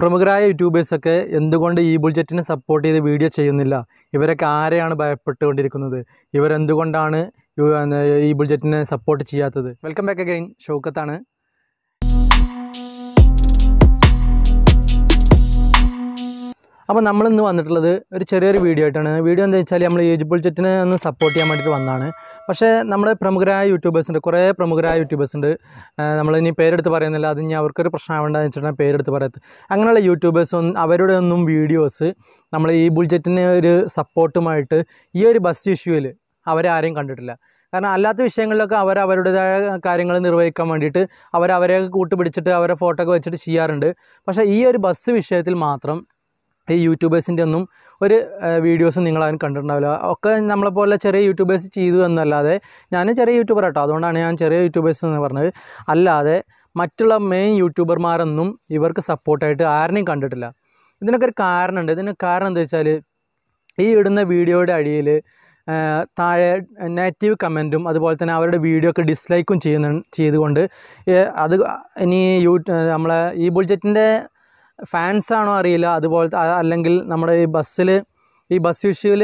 പ്രമുഖരായ യൂട്യൂബേഴ്സൊക്കെ എന്തുകൊണ്ട് ഈ ബുൾജറ്റിനെ സപ്പോർട്ട് ചെയ്ത് വീഡിയോ ചെയ്യുന്നില്ല ഇവരൊക്കെ ആരെയാണ് ഭയപ്പെട്ടുകൊണ്ടിരിക്കുന്നത് ഇവരെന്തുകൊണ്ടാണ് ഈ ബുൾജറ്റിനെ സപ്പോർട്ട് ചെയ്യാത്തത് വെൽക്കം ബാക്ക് അഗൈൻ ഷൗക്കത്താണ് അപ്പോൾ നമ്മൾ ഇന്ന് വന്നിട്ടുള്ളത് ഒരു ചെറിയൊരു വീഡിയോ ആയിട്ടാണ് വീഡിയോ എന്താ വെച്ചാൽ നമ്മൾ ഏജ് ബുൾജറ്റിനെ ഒന്ന് സപ്പോർട്ട് ചെയ്യാൻ വേണ്ടിയിട്ട് വന്നതാണ് പക്ഷേ നമ്മുടെ പ്രമുഖരായ യൂട്യൂബേഴ്സ് ഉണ്ട് കുറേ പ്രമുഖരായ യൂട്യൂബേഴ്സ് ഉണ്ട് നമ്മൾ ഇനി പേരെടുത്ത് പറയുന്നില്ല അത് ഇനി അവർക്കൊരു പ്രശ്നമാവേണ്ടതെന്ന് വെച്ചിട്ടുണ്ടെങ്കിൽ പേരെടുത്ത് പറയത്ത് അങ്ങനെയുള്ള യൂട്യൂബേഴ്സ് ഒന്നും അവരുടെ ഒന്നും വീഡിയോസ് നമ്മൾ ഈ ബുൾജറ്റിന് ഒരു സപ്പോർട്ടുമായിട്ട് ഈ ഒരു ബസ് ഇഷ്യൂവിൽ അവരാരെയും കണ്ടിട്ടില്ല കാരണം അല്ലാത്ത വിഷയങ്ങളിലൊക്കെ അവർ അവരുടേതായ കാര്യങ്ങൾ നിർവഹിക്കാൻ വേണ്ടിയിട്ട് അവർ അവരെ കൂട്ടുപിടിച്ചിട്ട് അവരെ ഫോട്ടോ ഒക്കെ വെച്ചിട്ട് ചെയ്യാറുണ്ട് പക്ഷേ ഈ ഒരു ബസ് വിഷയത്തിൽ മാത്രം ഈ യൂട്യൂബേഴ്സിൻ്റെ ഒന്നും ഒരു വീഡിയോസ് നിങ്ങൾ അതിന് കണ്ടിട്ടുണ്ടാവില്ല ഒക്കെ നമ്മളെപ്പോലെ ചെറിയ യൂട്യൂബേഴ്സ് ചെയ്തു എന്നല്ലാതെ ഞാൻ ചെറിയ യൂട്യൂബർ കേട്ടോ അതുകൊണ്ടാണ് ഞാൻ ചെറിയ യൂട്യൂബേഴ്സ് എന്ന് പറഞ്ഞത് അല്ലാതെ മറ്റുള്ള മെയിൻ യൂട്യൂബർമാരൊന്നും ഇവർക്ക് സപ്പോർട്ടായിട്ട് ആരെയും കണ്ടിട്ടില്ല ഇതിനൊക്കെ ഒരു കാരണമുണ്ട് ഇതിന് കാരണം എന്താ വെച്ചാൽ ഈ ഇടുന്ന വീഡിയോയുടെ അടിയിൽ താഴെ നെഗറ്റീവ് കമൻറ്റും അതുപോലെ തന്നെ അവരുടെ വീഡിയോ ഒക്കെ ഡിസ്ലൈക്കും ചെയ്യുന്ന ചെയ്തുകൊണ്ട് അത് ഇനി യൂ നമ്മളെ ഈ ബുൾജറ്റിൻ്റെ ഫാൻസ് ആണോ അറിയില്ല അതുപോലെ അല്ലെങ്കിൽ നമ്മുടെ ഈ ബസ്സിൽ ഈ ബസ് ഇഷ്യൂവിൽ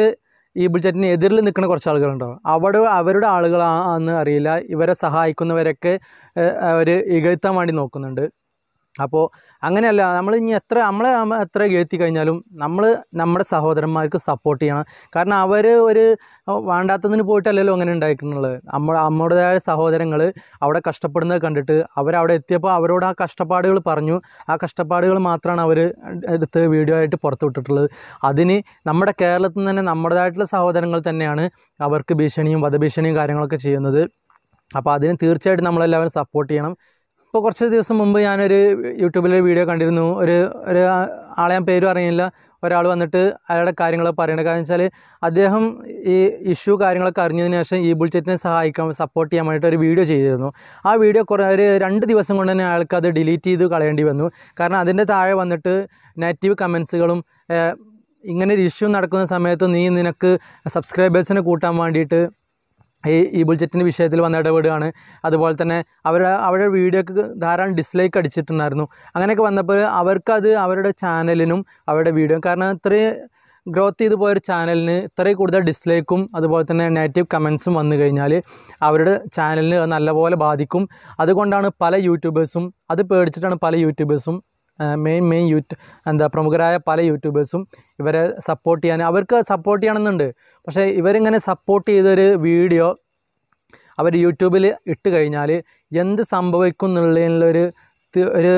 ഈ ബുജറ്റിന് എതിരിൽ നിൽക്കുന്ന കുറച്ച് ആളുകളുണ്ടാവും അവിടെ അവരുടെ ആളുകളാണെന്ന് അറിയില്ല ഇവരെ സഹായിക്കുന്നവരൊക്കെ അവർ ഇകഴ്ത്താൻ വേണ്ടി നോക്കുന്നുണ്ട് അപ്പോൾ അങ്ങനെയല്ല നമ്മൾ ഇനി എത്ര നമ്മളെ എത്ര എഴുത്തി കഴിഞ്ഞാലും നമ്മൾ നമ്മുടെ സഹോദരന്മാർക്ക് സപ്പോർട്ട് ചെയ്യണം കാരണം അവർ ഒരു വേണ്ടാത്തതിന് പോയിട്ടല്ലല്ലോ അങ്ങനെ ഉണ്ടായിരിക്കുന്നുള്ളത് നമ്മൾ നമ്മുടേതായ സഹോദരങ്ങൾ അവിടെ കഷ്ടപ്പെടുന്നത് കണ്ടിട്ട് അവരവിടെ എത്തിയപ്പോൾ അവരോട് ആ കഷ്ടപ്പാടുകൾ പറഞ്ഞു ആ കഷ്ടപ്പാടുകൾ മാത്രമാണ് അവർ എടുത്ത് വീഡിയോ ആയിട്ട് പുറത്തു വിട്ടിട്ടുള്ളത് അതിന് നമ്മുടെ കേരളത്തിൽ നിന്ന് തന്നെ നമ്മുടേതായിട്ടുള്ള സഹോദരങ്ങൾ തന്നെയാണ് അവർക്ക് ഭീഷണിയും വധഭീഷണിയും കാര്യങ്ങളൊക്കെ ചെയ്യുന്നത് അപ്പോൾ അതിന് തീർച്ചയായിട്ടും നമ്മളെല്ലാവരും സപ്പോർട്ട് ചെയ്യണം ഇപ്പോൾ കുറച്ച് ദിവസം മുമ്പ് ഞാനൊരു യൂട്യൂബിൽ വീഡിയോ കണ്ടിരുന്നു ഒരു ഒരു ആളെ ഞാൻ പേരും അറിയില്ല ഒരാൾ വന്നിട്ട് അയാളുടെ കാര്യങ്ങളൊക്കെ പറയുന്നത് കാരണം വെച്ചാൽ അദ്ദേഹം ഈ ഇഷ്യൂ കാര്യങ്ങളൊക്കെ അറിഞ്ഞതിന് ശേഷം ഈ ബുൾചെറ്റിനെ സഹായിക്കാൻ സപ്പോർട്ട് ചെയ്യാൻ വേണ്ടിയിട്ട് ഒരു വീഡിയോ ചെയ്തിരുന്നു ആ വീഡിയോ കുറേ ഒരു രണ്ട് ദിവസം കൊണ്ട് തന്നെ അയാൾക്ക് അത് ഡിലീറ്റ് ചെയ്ത് കളയേണ്ടി വന്നു കാരണം അതിൻ്റെ താഴെ വന്നിട്ട് നെഗറ്റീവ് കമൻസുകളും ഇങ്ങനെ ഒരു ഇഷ്യൂ നടക്കുന്ന സമയത്ത് നീ നിനക്ക് സബ്സ്ക്രൈബേഴ്സിനെ കൂട്ടാൻ വേണ്ടിയിട്ട് ഈ ഈ ബുൾജറ്റിൻ്റെ വിഷയത്തിൽ വന്ന ഇടപെടുകയാണ് അതുപോലെ തന്നെ അവരുടെ അവരുടെ വീഡിയോക്ക് ധാരാളം ഡിസ്ലൈക്ക് അടിച്ചിട്ടുണ്ടായിരുന്നു അങ്ങനെയൊക്കെ വന്നപ്പോൾ അവർക്കത് അവരുടെ ചാനലിനും അവരുടെ വീഡിയോ കാരണം ഇത്രയും ഗ്രോത്ത് ചെയ്ത് പോയൊരു ചാനലിന് ഇത്രയും കൂടുതൽ ഡിസ്ലൈക്കും അതുപോലെ തന്നെ നെഗറ്റീവ് കമൻസും വന്നു കഴിഞ്ഞാൽ അവരുടെ ചാനലിന് നല്ലപോലെ ബാധിക്കും അതുകൊണ്ടാണ് പല യൂട്യൂബേഴ്സും അത് പേടിച്ചിട്ടാണ് പല യൂട്യൂബേഴ്സും മെയിൻ മെയിൻ യൂട്യൂ എന്താ പ്രമുഖരായ പല യൂട്യൂബേഴ്സും ഇവരെ സപ്പോർട്ട് ചെയ്യാൻ അവർക്ക് സപ്പോർട്ട് ചെയ്യണമെന്നുണ്ട് പക്ഷേ ഇവരിങ്ങനെ സപ്പോർട്ട് ചെയ്തൊരു വീഡിയോ അവർ യൂട്യൂബിൽ ഇട്ട് കഴിഞ്ഞാൽ എന്ത് സംഭവിക്കും എന്നുള്ളതിനുള്ളൊരു ഒരു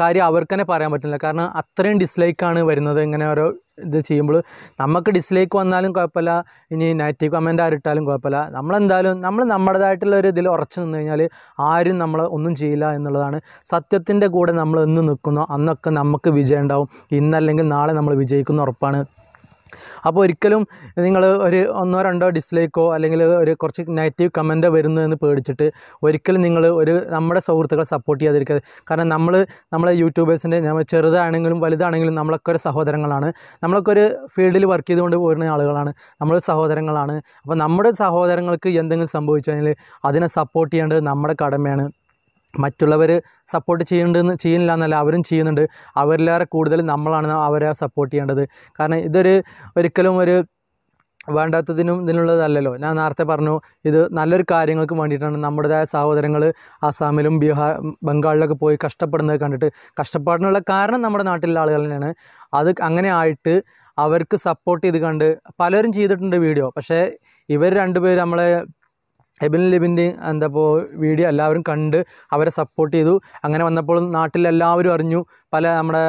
കാര്യം അവർക്ക് തന്നെ പറയാൻ പറ്റില്ല കാരണം അത്രയും ഡിസ്ലൈക്കാണ് വരുന്നത് ഇങ്ങനെ ഓരോ ഇത് ചെയ്യുമ്പോൾ നമുക്ക് ഡിസ്ലൈക്ക് വന്നാലും കുഴപ്പമില്ല ഇനി നെഗറ്റീവ് കമൻ്റ് ആരിട്ടാലും കുഴപ്പമില്ല നമ്മളെന്തായാലും നമ്മൾ നമ്മുടേതായിട്ടുള്ള ഒരു ഇതിൽ ഉറച്ചു നിന്ന് കഴിഞ്ഞാൽ ആരും നമ്മൾ ഒന്നും ചെയ്യില്ല എന്നുള്ളതാണ് സത്യത്തിൻ്റെ കൂടെ നമ്മൾ എന്ന് നിൽക്കുന്നോ അന്നൊക്കെ നമുക്ക് വിജയം ഉണ്ടാവും ഇന്നല്ലെങ്കിൽ നാളെ നമ്മൾ വിജയിക്കുന്ന ഉറപ്പാണ് അപ്പോൾ ഒരിക്കലും നിങ്ങൾ ഒരു ഒന്നോ രണ്ടോ ഡിസ്ലൈക്കോ അല്ലെങ്കിൽ ഒരു കുറച്ച് നെഗറ്റീവ് കമൻറ്റോ വരുന്നു എന്ന് പേടിച്ചിട്ട് ഒരിക്കലും നിങ്ങൾ ഒരു നമ്മുടെ സുഹൃത്തുക്കളെ സപ്പോർട്ട് ചെയ്യാതിരിക്കരുത് കാരണം നമ്മൾ നമ്മളെ യൂട്യൂബേഴ്സിൻ്റെ നമ്മൾ ചെറുതാണെങ്കിലും വലുതാണെങ്കിലും നമ്മളൊക്കെ ഒരു സഹോദരങ്ങളാണ് നമ്മളൊക്കെ ഒരു ഫീൽഡിൽ വർക്ക് ചെയ്തുകൊണ്ട് പോരുന്ന ആളുകളാണ് നമ്മൾ സഹോദരങ്ങളാണ് അപ്പോൾ നമ്മുടെ സഹോദരങ്ങൾക്ക് എന്തെങ്കിലും സംഭവിച്ചു അതിനെ സപ്പോർട്ട് ചെയ്യേണ്ടത് നമ്മുടെ കടമയാണ് മറ്റുള്ളവർ സപ്പോർട്ട് ചെയ്യുന്നുണ്ടെന്ന് ചെയ്യുന്നില്ല എന്നല്ല അവരും ചെയ്യുന്നുണ്ട് അവരിലേറെ കൂടുതൽ നമ്മളാണ് അവരെ സപ്പോർട്ട് ചെയ്യേണ്ടത് കാരണം ഇതൊരു ഒരിക്കലും ഒരു വേണ്ടാത്തതിനും ഇതിനുള്ളതല്ലല്ലോ ഞാൻ നേരത്തെ പറഞ്ഞു ഇത് നല്ലൊരു കാര്യങ്ങൾക്ക് വേണ്ടിയിട്ടാണ് നമ്മുടേതായ സഹോദരങ്ങൾ ആസാമിലും ബീഹാർ ബംഗാളിലൊക്കെ പോയി കഷ്ടപ്പെടുന്നത് കണ്ടിട്ട് കഷ്ടപ്പാടിനുള്ള കാരണം നമ്മുടെ നാട്ടിലുള്ള ആളുകൾ തന്നെയാണ് അത് അങ്ങനെ ആയിട്ട് അവർക്ക് സപ്പോർട്ട് ചെയ്ത് കണ്ട് പലരും ചെയ്തിട്ടുണ്ട് വീഡിയോ പക്ഷേ ഇവർ രണ്ടുപേരും നമ്മളെ എബിൻ ലബിൻ്റെ എന്താ ഇപ്പോൾ വീഡിയോ എല്ലാവരും കണ്ട് അവരെ സപ്പോർട്ട് ചെയ്തു അങ്ങനെ വന്നപ്പോൾ നാട്ടിലെല്ലാവരും അറിഞ്ഞു പല നമ്മുടെ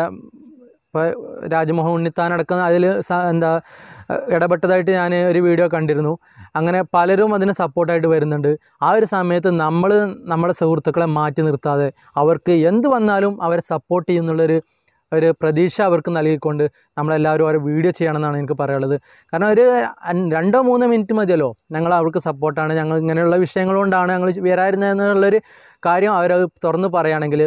ഇപ്പോൾ രാജ്മോഹൻ ഉണ്ണിത്താൻ അടക്കം അതിൽ എന്താ ഇടപെട്ടതായിട്ട് ഞാൻ ഒരു വീഡിയോ കണ്ടിരുന്നു അങ്ങനെ പലരും അതിന് സപ്പോർട്ടായിട്ട് വരുന്നുണ്ട് ആ ഒരു സമയത്ത് നമ്മൾ നമ്മുടെ സുഹൃത്തുക്കളെ മാറ്റി നിർത്താതെ അവർക്ക് എന്ത് വന്നാലും അവരെ സപ്പോർട്ട് ചെയ്യുന്നുള്ളൊരു ഒരു പ്രതീക്ഷ അവർക്ക് നൽകിക്കൊണ്ട് നമ്മളെല്ലാവരും അവർ വീഡിയോ ചെയ്യണമെന്നാണ് എനിക്ക് പറയാനുള്ളത് കാരണം ഒരു രണ്ടോ മൂന്നോ മിനിറ്റ് മതിയല്ലോ ഞങ്ങൾ അവർക്ക് സപ്പോർട്ടാണ് ഞങ്ങൾ ഇങ്ങനെയുള്ള വിഷയങ്ങൾ കൊണ്ടാണ് ഞങ്ങൾ വരാതിരുന്നതെന്നുള്ളൊരു കാര്യം അവരത് തുറന്ന് പറയുകയാണെങ്കിൽ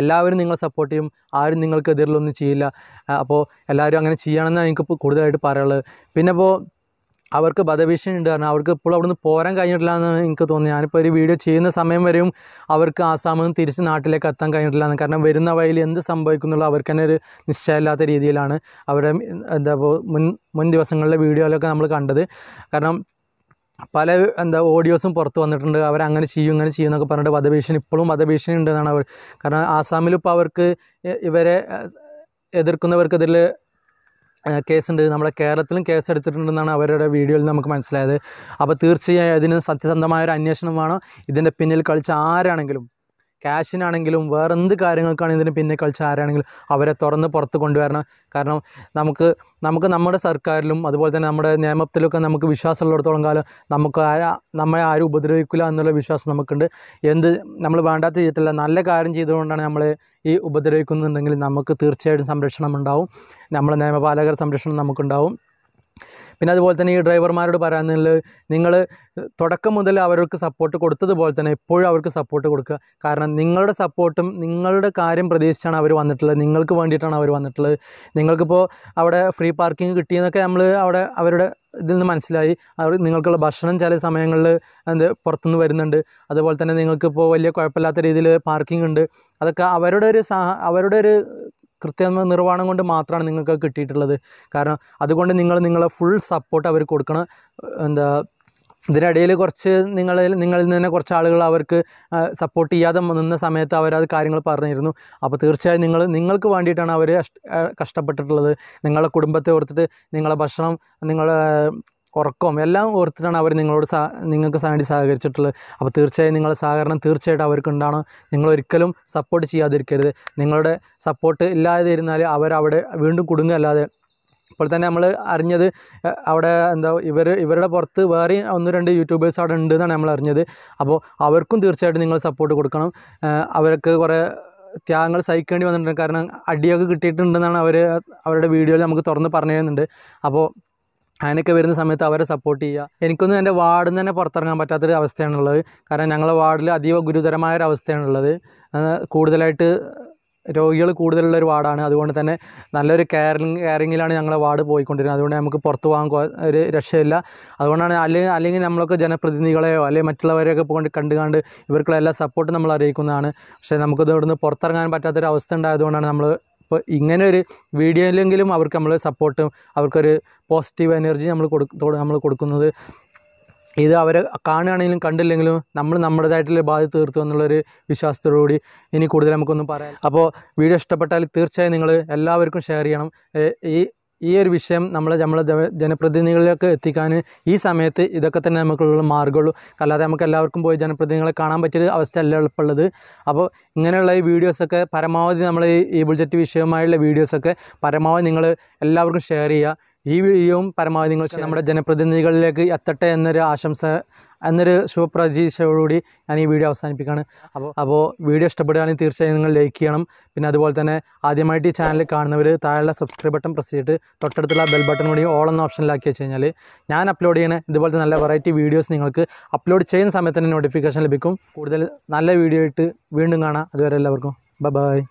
എല്ലാവരും നിങ്ങളെ സപ്പോർട്ട് ചെയ്യും ആരും നിങ്ങൾക്കെതിരിലൊന്നും ചെയ്യില്ല അപ്പോൾ എല്ലാവരും അങ്ങനെ ചെയ്യണമെന്നാണ് എനിക്ക് കൂടുതലായിട്ട് പറയാനുള്ളത് പിന്നെ ഇപ്പോൾ അവർക്ക് വധഭീഷണി ഉണ്ട് കാരണം അവർക്ക് ഇപ്പോഴും അവിടെ പോരാൻ കഴിഞ്ഞിട്ടില്ല എന്നാണ് എനിക്ക് തോന്നുന്നത് ഞാനിപ്പോൾ ഒരു വീഡിയോ ചെയ്യുന്ന സമയം വരെയും അവർക്ക് ആസാമിൽ നിന്ന് തിരിച്ച് നാട്ടിലേക്ക് എത്താൻ കഴിഞ്ഞിട്ടില്ല എന്ന് കാരണം വരുന്ന വഴിയിൽ എന്ത് സംഭവിക്കുന്നുള്ള അവർക്ക് തന്നെ ഒരു നിശ്ചയമില്ലാത്ത രീതിയിലാണ് അവരുടെ എന്താ മുൻ മുൻ ദിവസങ്ങളിലെ വീഡിയോയിലൊക്കെ നമ്മൾ കണ്ടത് കാരണം പല എന്താ ഓഡിയോസും പുറത്ത് വന്നിട്ടുണ്ട് അവർ അങ്ങനെ ചെയ്യും ഇങ്ങനെ ചെയ്യും എന്നൊക്കെ പറഞ്ഞിട്ട് വധഭീഷണി ഇപ്പോഴും വധഭീഷണി ഉണ്ടെന്നാണ് അവർ കാരണം ആസാമിൽ ഇപ്പോൾ അവർക്ക് ഇവരെ എതിർക്കുന്നവർക്കെതിരെ കേസുണ്ട് നമ്മുടെ കേരളത്തിലും കേസ് എടുത്തിട്ടുണ്ടെന്നാണ് അവരുടെ വീഡിയോയിൽ നമുക്ക് മനസ്സിലായത് അപ്പോൾ തീർച്ചയായും അതിന് സത്യസന്ധമായ ഒരു അന്വേഷണം വേണം ഇതിൻ്റെ പിന്നിൽ കളിച്ച ആരാണെങ്കിലും ക്യാഷിനാണെങ്കിലും വേറെ എന്ത് കാര്യങ്ങൾക്കാണെങ്കിലും പിന്നെ കളിച്ച ആരാണെങ്കിലും അവരെ തുറന്ന് പുറത്ത് കൊണ്ടുവരണം കാരണം നമുക്ക് നമുക്ക് നമ്മുടെ സർക്കാരിലും അതുപോലെ തന്നെ നമ്മുടെ നിയമത്തിലൊക്കെ നമുക്ക് വിശ്വാസമുള്ളിടത്തോളം കാലം നമുക്ക് ആരാ നമ്മെ ആരും ഉപദ്രവിക്കില്ല എന്നുള്ള വിശ്വാസം നമുക്കുണ്ട് എന്ത് നമ്മൾ വേണ്ടാത്ത ചെയ്തിട്ടില്ല നല്ല കാര്യം ചെയ്തുകൊണ്ടാണ് നമ്മളെ ഈ ഉപദ്രവിക്കുന്നുണ്ടെങ്കിൽ നമുക്ക് തീർച്ചയായിട്ടും സംരക്ഷണം ഉണ്ടാവും നമ്മളെ നിയമപാലകർ സംരക്ഷണം നമുക്കുണ്ടാവും പിന്നെ അതുപോലെ തന്നെ ഈ ഡ്രൈവർമാരോട് പറയാനുള്ളത് നിങ്ങൾ തുടക്കം മുതൽ അവർക്ക് സപ്പോർട്ട് കൊടുത്തതുപോലെ തന്നെ എപ്പോഴും അവർക്ക് സപ്പോർട്ട് കൊടുക്കുക കാരണം നിങ്ങളുടെ സപ്പോർട്ടും നിങ്ങളുടെ കാര്യം പ്രതീക്ഷിച്ചാണ് അവർ വന്നിട്ടുള്ളത് നിങ്ങൾക്ക് വേണ്ടിയിട്ടാണ് അവർ വന്നിട്ടുള്ളത് നിങ്ങൾക്കിപ്പോൾ അവിടെ ഫ്രീ പാർക്കിംഗ് കിട്ടിയെന്നൊക്കെ നമ്മൾ അവിടെ അവരുടെ ഇതിൽ നിന്ന് മനസ്സിലായി അവർ നിങ്ങൾക്കുള്ള ഭക്ഷണം ചില സമയങ്ങളിൽ എന്ത് പുറത്തുനിന്ന് വരുന്നുണ്ട് അതുപോലെ തന്നെ നിങ്ങൾക്കിപ്പോൾ വലിയ കുഴപ്പമില്ലാത്ത രീതിയിൽ പാർക്കിംഗ് ഉണ്ട് അതൊക്കെ അവരുടെ ഒരു അവരുടെ ഒരു കൃത്യമ നിർവ്വഹണം കൊണ്ട് മാത്രമാണ് നിങ്ങൾക്ക് കിട്ടിയിട്ടുള്ളത് കാരണം അതുകൊണ്ട് നിങ്ങൾ നിങ്ങളെ ഫുൾ സപ്പോർട്ട് അവർ കൊടുക്കണം എന്താ ഇതിനിടയിൽ കുറച്ച് നിങ്ങളിൽ നിങ്ങളിൽ നിന്ന് കുറച്ച് ആളുകൾ അവർക്ക് സപ്പോർട്ട് ചെയ്യാതെ നിന്ന സമയത്ത് അവരത് കാര്യങ്ങൾ പറഞ്ഞിരുന്നു അപ്പോൾ തീർച്ചയായും നിങ്ങൾ നിങ്ങൾക്ക് വേണ്ടിയിട്ടാണ് അവർ കഷ്ടപ്പെട്ടിട്ടുള്ളത് നിങ്ങളുടെ കുടുംബത്തെ ഓർത്തിട്ട് നിങ്ങളെ ഭക്ഷണം നിങ്ങളെ ഉറക്കവും എല്ലാം ഓർത്തിട്ടാണ് അവർ നിങ്ങളോട് സഹ നിങ്ങൾക്ക് വേണ്ടി സഹകരിച്ചിട്ടുള്ളത് അപ്പോൾ തീർച്ചയായും നിങ്ങളുടെ സഹകരണം തീർച്ചയായിട്ടും അവർക്ക് നിങ്ങൾ ഒരിക്കലും സപ്പോർട്ട് ചെയ്യാതിരിക്കരുത് നിങ്ങളുടെ സപ്പോർട്ട് ഇല്ലാതെ ഇരുന്നാൽ അവരവിടെ വീണ്ടും കുടുങ്ങല്ലാതെ ഇപ്പോൾ തന്നെ നമ്മൾ അറിഞ്ഞത് അവിടെ എന്താ ഇവർ ഇവരുടെ പുറത്ത് വേറെ ഒന്ന് രണ്ട് യൂട്യൂബേഴ്സ് അവിടെ ഉണ്ട് എന്നാണ് നമ്മൾ അറിഞ്ഞത് അപ്പോൾ അവർക്കും തീർച്ചയായിട്ടും നിങ്ങൾ സപ്പോർട്ട് കൊടുക്കണം അവർക്ക് കുറേ ത്യാഗങ്ങൾ സഹിക്കേണ്ടി വന്നിട്ടുണ്ട് കാരണം അടിയൊക്കെ കിട്ടിയിട്ടുണ്ടെന്നാണ് അവർ അവരുടെ വീഡിയോയിൽ നമുക്ക് തുറന്ന് പറഞ്ഞു തരുന്നുണ്ട് അപ്പോൾ അങ്ങനെയൊക്കെ വരുന്ന സമയത്ത് അവരെ സപ്പോർട്ട് ചെയ്യുക എനിക്കൊന്നും എൻ്റെ വാർഡിൽ നിന്ന് തന്നെ പുറത്തിറങ്ങാൻ പറ്റാത്തൊരു അവസ്ഥയാണുള്ളത് കാരണം ഞങ്ങളുടെ വാർഡിൽ അതീവ ഗുരുതരമായ ഒരു അവസ്ഥയാണുള്ളത് കൂടുതലായിട്ട് രോഗികൾ കൂടുതലുള്ള ഒരു വാർഡാണ് അതുകൊണ്ട് തന്നെ നല്ലൊരു കെയറിങ് കെയറിങ്ങിലാണ് ഞങ്ങളെ വാർഡ് പോയിക്കൊണ്ടിരുന്നത് അതുകൊണ്ട് നമുക്ക് പുറത്തു പോകാൻ ഒരു രക്ഷയില്ല അതുകൊണ്ടാണ് അല്ലെങ്കിൽ അല്ലെങ്കിൽ നമ്മളൊക്കെ ജനപ്രതിനിധികളെയോ അല്ലെങ്കിൽ മറ്റുള്ളവരെയൊക്കെ പോകൊണ്ട് കണ്ടുകാണ്ട് ഇവർക്കുള്ള എല്ലാ സപ്പോർട്ടും നമ്മൾ അറിയിക്കുന്നതാണ് പക്ഷേ നമുക്കിത് ഇവിടുന്ന് പുറത്തിറങ്ങാൻ പറ്റാത്തൊരു അവസ്ഥ ഉണ്ടായതുകൊണ്ടാണ് നമ്മൾ അപ്പോൾ ഇങ്ങനെ ഒരു വീഡിയോയിലെങ്കിലും അവർക്ക് നമ്മൾ സപ്പോർട്ടും അവർക്കൊരു പോസിറ്റീവ് എനർജി നമ്മൾ കൊടുക്കും നമ്മൾ കൊടുക്കുന്നത് ഇത് അവരെ കാണുകയാണെങ്കിലും കണ്ടില്ലെങ്കിലും നമ്മൾ നമ്മുടേതായിട്ടുള്ള ബാധ്യത തീർത്തു എന്നുള്ളൊരു വിശ്വാസത്തോടുകൂടി ഇനി കൂടുതൽ നമുക്കൊന്നും പറയാം അപ്പോൾ വീഡിയോ ഇഷ്ടപ്പെട്ടാൽ തീർച്ചയായും നിങ്ങൾ എല്ലാവർക്കും ഷെയർ ചെയ്യണം ഈ ഈ ഒരു വിഷയം നമ്മൾ നമ്മളെ ജനപ്രതിനിധികളിലേക്ക് എത്തിക്കാൻ ഈ സമയത്ത് ഇതൊക്കെ തന്നെ നമുക്കുള്ള മാർഗ്ഗമുള്ളൂ അല്ലാതെ നമുക്ക് എല്ലാവർക്കും പോയി ജനപ്രതിനിധികളെ കാണാൻ പറ്റിയ അവസ്ഥ അല്ല എളുപ്പമുള്ളത് അപ്പോൾ ഇങ്ങനെയുള്ള ഈ വീഡിയോസൊക്കെ പരമാവധി നമ്മൾ ഈ ബുൾജറ്റ് വിഷയവുമായുള്ള വീഡിയോസൊക്കെ പരമാവധി നിങ്ങൾ എല്ലാവർക്കും ഷെയർ ചെയ്യുക ഈ വീഡിയോയും പരമാവധി നിങ്ങൾ നമ്മുടെ ജനപ്രതിനിധികളിലേക്ക് എത്തട്ടെ എന്നൊരു ആശംസ എന്നൊരു ശുഭപ്രതീക്ഷയോടുകൂടി ഞാൻ ഈ വീഡിയോ അവസാനിപ്പിക്കുകയാണ് അപ്പോൾ അപ്പോൾ വീഡിയോ ഇഷ്ടപ്പെടുകയാണെങ്കിൽ തീർച്ചയായും നിങ്ങൾ ലൈക്ക് ചെയ്യണം പിന്നെ അതുപോലെ തന്നെ ആദ്യമായിട്ട് ഈ ചാനൽ കാണുന്നവർ താഴെയുള്ള സബ്സ്ക്രൈബ് ബട്ടൺ പ്രസ് ചെയ്തിട്ട് തൊട്ടടുത്തുള്ള ബെൽ ബട്ടൺ കൂടി ഓൾ എന്ന ഓപ്ഷനിലാക്കി വെച്ച് കഴിഞ്ഞാൽ ഞാൻ അപ്ലോഡ് ചെയ്യണേ ഇതുപോലത്തെ നല്ല വെറൈറ്റി വീഡിയോസ് നിങ്ങൾക്ക് അപ്ലോഡ് ചെയ്യുന്ന സമയത്ത് തന്നെ നോട്ടിഫിക്കേഷൻ ലഭിക്കും കൂടുതൽ നല്ല വീഡിയോ ആയിട്ട് വീണ്ടും കാണാം അതുവരെ എല്ലാവർക്കും ബൈ